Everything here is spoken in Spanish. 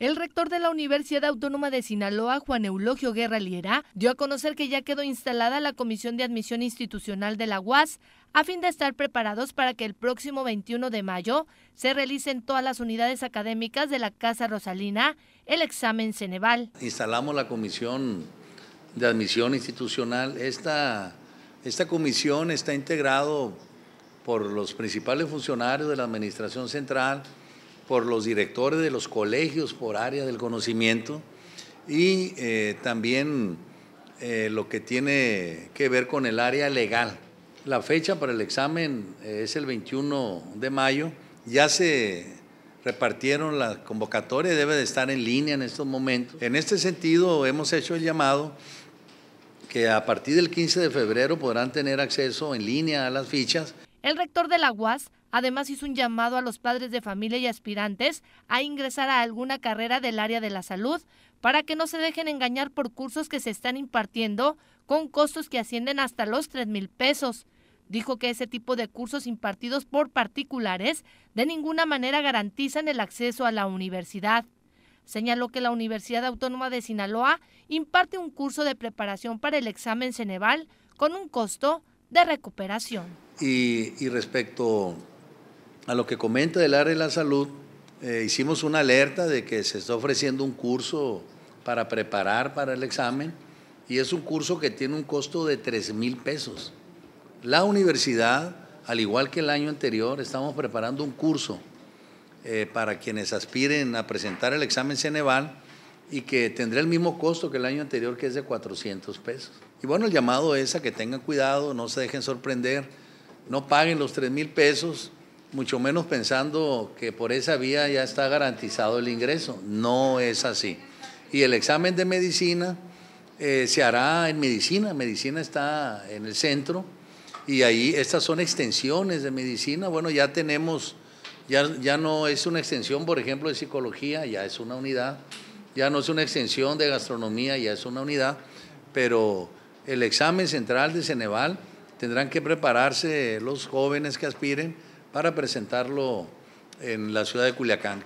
El rector de la Universidad Autónoma de Sinaloa, Juan Eulogio Guerra Liera, dio a conocer que ya quedó instalada la Comisión de Admisión Institucional de la UAS a fin de estar preparados para que el próximo 21 de mayo se realicen todas las unidades académicas de la Casa Rosalina el examen Ceneval. Instalamos la Comisión de Admisión Institucional. Esta, esta comisión está integrado por los principales funcionarios de la Administración Central, por los directores de los colegios por área del conocimiento y eh, también eh, lo que tiene que ver con el área legal. La fecha para el examen eh, es el 21 de mayo. Ya se repartieron las convocatorias, debe de estar en línea en estos momentos. En este sentido, hemos hecho el llamado que a partir del 15 de febrero podrán tener acceso en línea a las fichas. El rector de la UAS Además, hizo un llamado a los padres de familia y aspirantes a ingresar a alguna carrera del área de la salud para que no se dejen engañar por cursos que se están impartiendo con costos que ascienden hasta los 3 mil pesos. Dijo que ese tipo de cursos impartidos por particulares de ninguna manera garantizan el acceso a la universidad. Señaló que la Universidad Autónoma de Sinaloa imparte un curso de preparación para el examen Ceneval con un costo de recuperación. Y, respecto a lo que comenta del área de la salud, eh, hicimos una alerta de que se está ofreciendo un curso para preparar para el examen y es un curso que tiene un costo de 3 mil pesos. La universidad, al igual que el año anterior, estamos preparando un curso eh, para quienes aspiren a presentar el examen Ceneval y que tendrá el mismo costo que el año anterior, que es de 400 pesos. Y bueno, el llamado es a que tengan cuidado, no se dejen sorprender, no paguen los 3 mil pesos mucho menos pensando que por esa vía ya está garantizado el ingreso. No es así. Y el examen de medicina eh, se hará en medicina. Medicina está en el centro y ahí estas son extensiones de medicina. Bueno, ya tenemos, ya, ya no es una extensión, por ejemplo, de psicología, ya es una unidad. Ya no es una extensión de gastronomía, ya es una unidad. Pero el examen central de Ceneval tendrán que prepararse los jóvenes que aspiren para presentarlo en la ciudad de Culiacán.